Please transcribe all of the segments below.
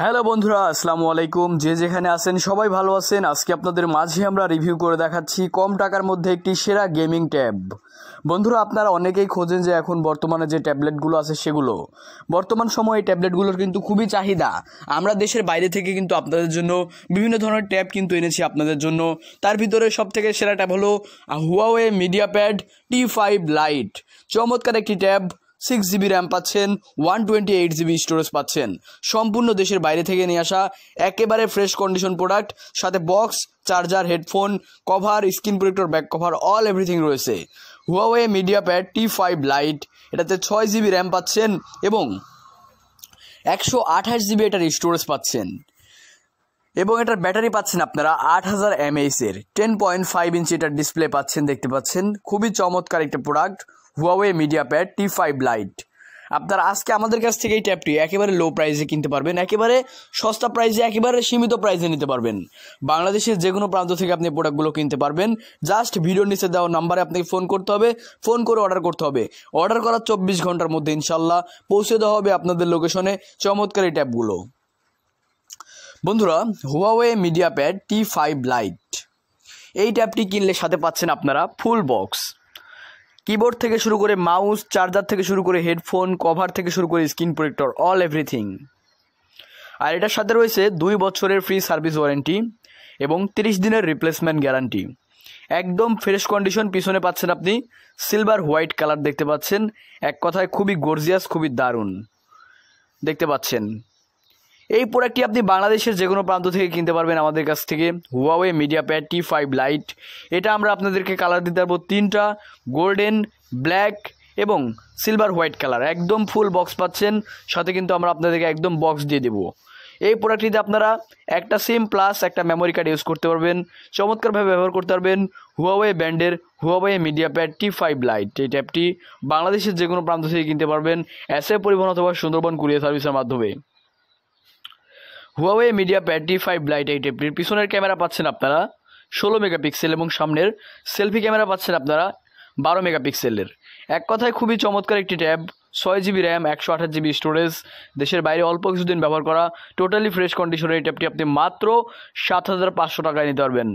hello বন্ধুরা আসসালামু আলাইকুম যে যেখানে আছেন সবাই ভালো আছেন আজকে আপনাদের মাঝে আমরা রিভিউ করে দেখাচ্ছি কম টাকার মধ্যে একটি সেরা গেমিং ট্যাব বন্ধুরা আপনারা অনেকেই খোঁজেন যে এখন বর্তমানে যে ট্যাবলেটগুলো আছে সেগুলো বর্তমান সময়ে ট্যাবলেটগুলোর কিন্তু খুবই চাহিদা আমরা দেশের বাইরে থেকে কিন্তু আপনাদের জন্য বিভিন্ন ধরনের ট্যাব কিন্তু এনেছি আপনাদের জন্য তার ভিতরে সব থেকে সেরা ট্যাব হলো Huawei MediaPad T five lite চমৎকার একটি ট্যাব সিক্স জিবি র্যাম পাচ্ছেন one twenty eight GB storage পাচ্ছেন সম্পূর্ণ দেশের বাইরে থেকে নিয়ে আসা একেবারে ফ্রেশ কন্ডিশন প্রোডাক্ট সাথে box charger headphone cover screen protector back cover all everything রয়েছে Huawei MediaPad T five lite এটাতে ছয় জিবি র্যাম পাচ্ছেন এবং একশো আঠাশ জিবি এটার স্টোরেজ পাচ্ছেন এবং এটার ব্যাটারি পাচ্ছেন আপনারা আট হাজার এমএইচের টেন পয়েন্ট ফাইভ ইঞ্চি এটার ডিসপ্লে পাচ্ছেন দেখতে পাচ্ছেন খুবই চমৎকার একটা product Huawei MediaPad T five lite আপনারা আজকে আমাদের কাছ থেকে এই ট্যাপটি একেবারে লো প্রাইসে কিনতে পারবেন একেবারে সস্তা প্রাইসে একেবারে সীমিত প্রাইসে নিতে পারবেন বাংলাদেশের যে কোনো প্রান্ত থেকে আপনি প্রোডাক্টগুলো কিনতে পারবেন জাস্ট ভিডিওর নিচে দেওয়া নাম্বারে আপনাকে ফোন করতে হবে ফোন করে অর্ডার করতে হবে অর্ডার করার চব্বিশ ঘন্টার মধ্যে ইনশাল্লাহ পৌঁছে দেওয়া হবে আপনাদের লোকেশনে চমৎকার এই ট্যাপগুলো বন্ধুরা Huawei MediaPad T five lite এই ট্যাপটি কিনলে সাথে পাচ্ছেন আপনারা ফুল বক্স কিবোর্ড থেকে শুরু করে মাউস চার্জার থেকে শুরু করে হেডফোন কভার থেকে শুরু করে স্ক্রিন প্রোটেক্টর অল এভরিথিং আর এটার সাথে রয়েছে দুই বছরের ফ্রি সার্ভিস ওয়ারেন্টি এবং তিরিশ দিনের রিপ্লেসমেন্ট গ্যারান্টি একদম ফ্রেশ কন্ডিশন পিছনে পাচ্ছেন আপনি সিলভার হোয়াইট কালার দেখতে পাচ্ছেন এক কথায় খুবই গর্জিয়াস খুবই দারুণ দেখতে পাচ্ছেন এই প্রোডাক্টটি আপনি বাংলাদেশের যে কোনো প্রান্ত থেকে কিনতে পারবেন আমাদের কাছ থেকে Huawei MediaPad T five lite এটা আমরা আপনাদেরকে কালার দিতে পারবো তিনটা গোল্ডেন ব্ল্যাক এবং সিলভার হোয়াইট কালার একদম ফুল বক্স পাচ্ছেন সাথে কিন্তু আমরা আপনাদেরকে একদম বক্স দিয়ে দেবো এই প্রোডাক্টটিতে আপনারা একটা সিম প্লাস একটা মেমোরি কার্ড ইউজ করতে পারবেন চমৎকারভাবে ব্যবহার করতে পারবেন হুয়াওয়ে ব্র্যান্ডের Huawei MediaPad T five lite এই ট্যাবটি বাংলাদেশের যে কোনো প্রান্ত থেকে কিনতে পারবেন এসএ পরিবহন অথবা সুন্দরবন কুরিয়ার সার্ভিসের মাধ্যমে Huawei media D five lite eight April পিছনের ক্যামেরা পাচ্ছেন আপনারা ষোলো মেগাপিক্সেল এবং সামনের সেলফি ক্যামেরা পাচ্ছেন আপনারা বারো মেগাপিক্সেলের এক কথায় খুবই চমৎকার একটি ট্যাব ছয় জিবি র্যাম একশো আঠাশ জিবি স্টোরেজ দেশের বাইরে অল্প কিছুদিন ব্যবহার করা টোটালি ফ্রেশ কন্ডিশনে এই ট্যাবটি আপনি মাত্র সাত হাজার পাঁচশো টাকায় নিতে পারবেন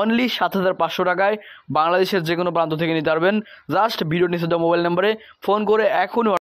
অনলি সাত হাজার পাঁচশো টাকায় বাংলাদেশের যে কোনো প্রান্ত থেকে নিতে পারবেন জাস্ট ভিডিও নিষেধ মোবাইল নম্বরে ফোন করে এখনই